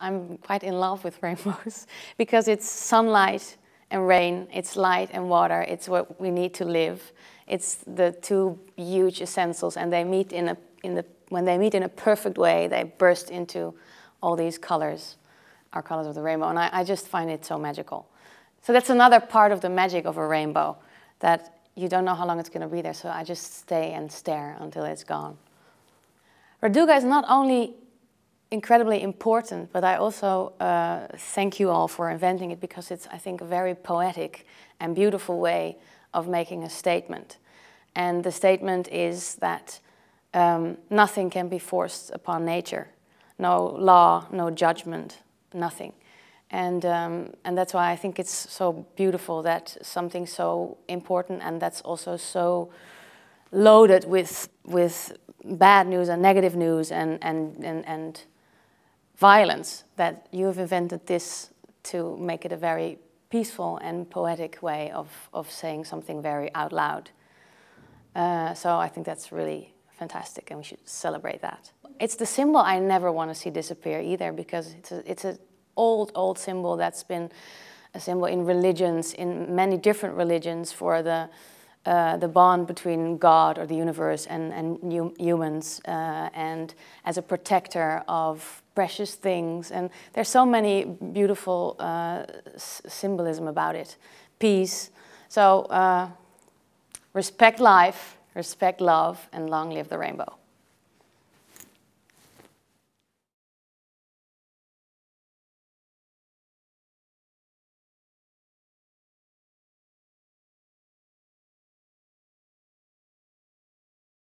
I'm quite in love with rainbows because it's sunlight and rain, it's light and water, it's what we need to live. It's the two huge essentials and they meet in a, in the, when they meet in a perfect way, they burst into all these colors, our colors of the rainbow. And I, I just find it so magical. So that's another part of the magic of a rainbow, that you don't know how long it's going to be there, so I just stay and stare until it's gone. Raduga is not only incredibly important, but I also uh, thank you all for inventing it because it's, I think, a very poetic and beautiful way of making a statement. And the statement is that um, nothing can be forced upon nature. No law, no judgment, nothing. And, um, and that's why I think it's so beautiful that something so important and that's also so loaded with, with bad news and negative news and, and, and, and violence, that you've invented this to make it a very peaceful and poetic way of, of saying something very out loud. Uh, so I think that's really fantastic and we should celebrate that. It's the symbol I never want to see disappear either because it's it's an old, old symbol that's been a symbol in religions, in many different religions for the uh, the bond between God or the universe and, and humans, uh, and as a protector of precious things. And there's so many beautiful uh, symbolism about it peace. So, uh, respect life, respect love, and long live the rainbow.